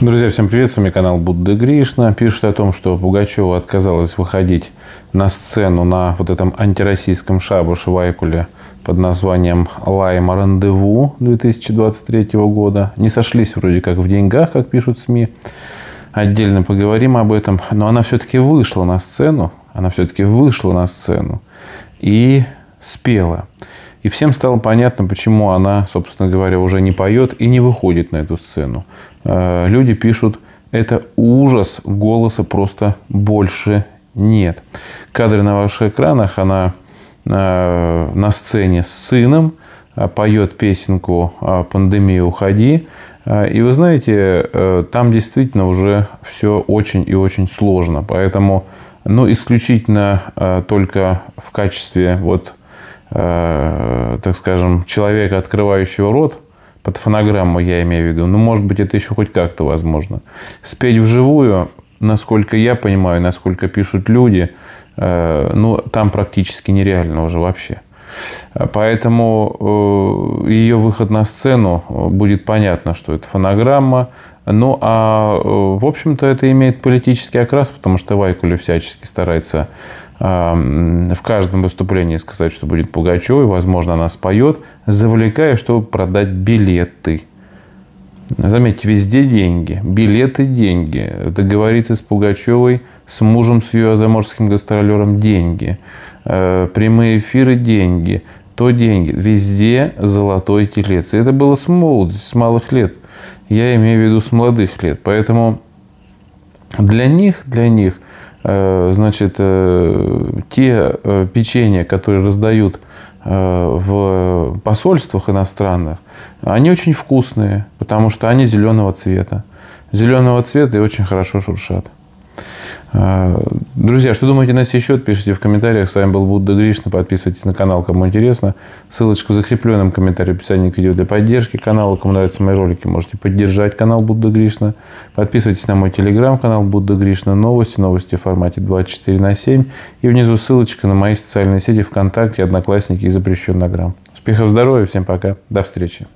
Друзья, всем привет, с вами канал Будда Гришна. Пишут о том, что Пугачева отказалась выходить на сцену на вот этом антироссийском шабуше Вайкуле под названием «Лайма рандеву» 2023 года. Не сошлись вроде как в деньгах, как пишут СМИ. Отдельно поговорим об этом. Но она все-таки вышла на сцену. Она все-таки вышла на сцену и спела. И всем стало понятно, почему она, собственно говоря, уже не поет и не выходит на эту сцену. Э, люди пишут, это ужас, голоса просто больше нет. Кадры на ваших экранах, она э, на сцене с сыном, э, поет песенку «А, «Пандемия, уходи». И вы знаете, там действительно уже все очень и очень сложно. Поэтому ну, исключительно только в качестве вот Э, так скажем, человека, открывающего рот, под фонограмму я имею в виду, ну, может быть, это еще хоть как-то возможно. Спеть вживую, насколько я понимаю, насколько пишут люди, э, ну, там практически нереально уже вообще. Поэтому э, ее выход на сцену э, будет понятно, что это фонограмма. Ну, а, э, в общем-то, это имеет политический окрас, потому что Вайкуле всячески старается в каждом выступлении сказать, что будет Пугачева, и, возможно, она споет, завлекая, чтобы продать билеты. Заметьте, везде деньги, билеты – деньги, договориться с Пугачевой, с мужем, с ее заморским гастролером – деньги, э, прямые эфиры – деньги, то деньги. Везде золотой телец. И это было с молодости, с малых лет. Я имею в виду с молодых лет. Поэтому для них, для них, э, значит, э, те печенья, которые раздают Э, в посольствах иностранных, они очень вкусные, потому что они зеленого цвета. Зеленого цвета и очень хорошо шуршат. А, друзья, что думаете на сей счет, пишите в комментариях. С вами был Будда Гришна. Подписывайтесь на канал, кому интересно. Ссылочка в закрепленном комментарии в описании к видео для поддержки канала. Кому нравятся мои ролики, можете поддержать канал Будда Гришна. Подписывайтесь на мой телеграм-канал Будда Гришна Новости. Новости в формате 24 на 7. И внизу ссылочка на мои социальные сети ВКонтакте, Одноклассники и запрещенный Грамм. Успехов, здоровья, всем пока. До встречи.